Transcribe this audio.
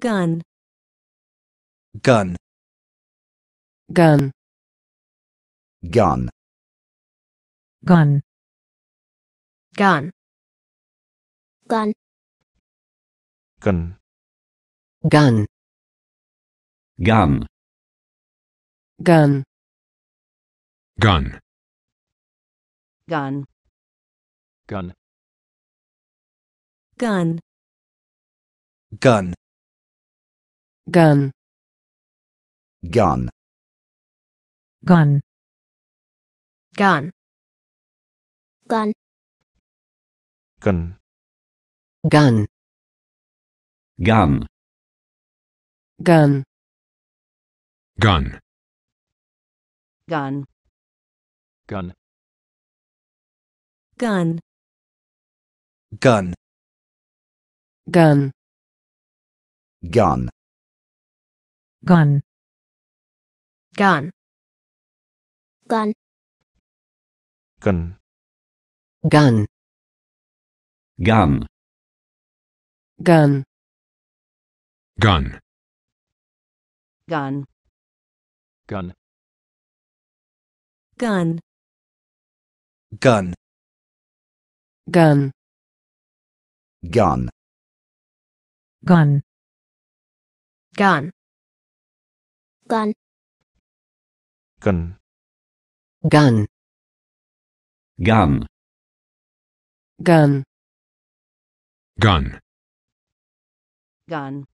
gun gun gun gun gun gun gun gun gun gun gun gun gun gun gun gun gun gun gun gun gun gun gun gun gun gun gun gun gun gun gun gun gun gun gun gun gun gun gun gun gun gun gun gun gun gun gun gun gun gun gun gun gun gun